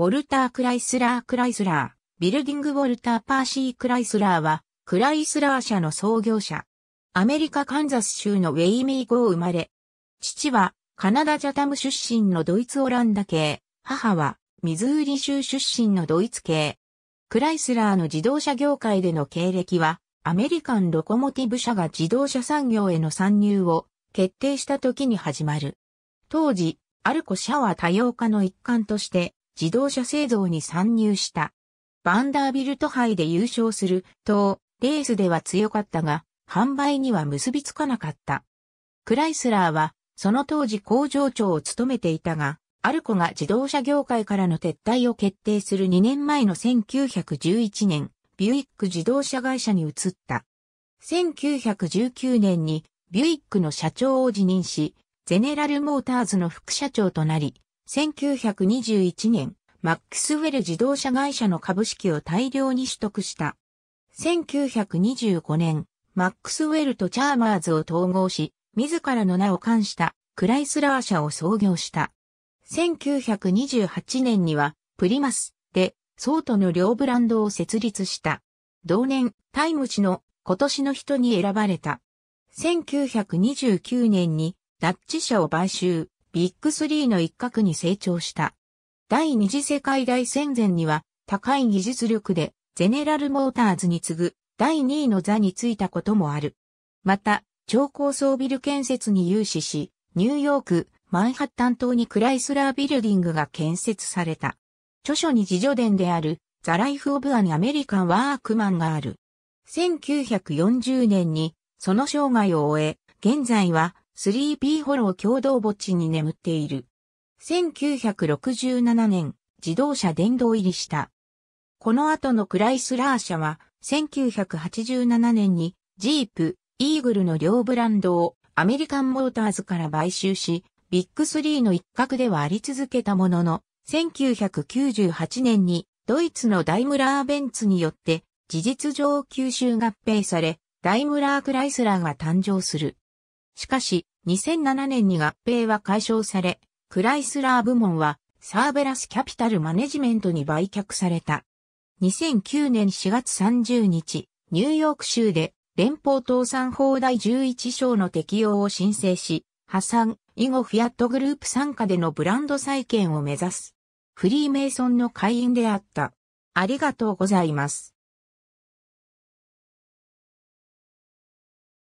ウォルター・クライスラー・クライスラー、ビルディング・ウォルター・パーシー・クライスラーは、クライスラー社の創業者。アメリカ・カンザス州のウェイミー号生まれ。父は、カナダ・ジャタム出身のドイツ・オランダ系。母は、ミズーリ州出身のドイツ系。クライスラーの自動車業界での経歴は、アメリカン・ロコモティブ社が自動車産業への参入を決定した時に始まる。当時、アルコ社は多様化の一環として、自動車製造に参入した。バンダービルト杯で優勝すると、レースでは強かったが、販売には結びつかなかった。クライスラーは、その当時工場長を務めていたが、アルコが自動車業界からの撤退を決定する2年前の1911年、ビュイック自動車会社に移った。1919年にビュイックの社長を辞任し、ゼネラルモーターズの副社長となり、1921年、マックスウェル自動車会社の株式を大量に取得した。1925年、マックスウェルとチャーマーズを統合し、自らの名を冠したクライスラー社を創業した。1928年にはプリマスでソートの両ブランドを設立した。同年、タイム誌の今年の人に選ばれた。1929年にダッチ社を買収。ビッグスリーの一角に成長した。第二次世界大戦前には高い技術力でゼネラルモーターズに次ぐ第二位の座についたこともある。また、超高層ビル建設に融資し、ニューヨーク、マンハッタン島にクライスラービルディングが建設された。著書に自助伝である、ザ・ライフ・オブ・アン・アメリカン・ワークマンがある。1940年に、その生涯を終え、現在は、3ーホロー共同墓地に眠っている。1967年、自動車電動入りした。この後のクライスラー社は、1987年に、ジープ、イーグルの両ブランドをアメリカンモーターズから買収し、ビッグスリーの一角ではあり続けたものの、1998年にドイツのダイムラーベンツによって事実上吸収合併され、ダイムラークライスラーが誕生する。しかし、2007年に合併は解消され、クライスラー部門はサーベラスキャピタルマネジメントに売却された。2009年4月30日、ニューヨーク州で連邦倒産法第11章の適用を申請し、破産以後フィアットグループ参加でのブランド再建を目指す。フリーメイソンの会員であった。ありがとうございます。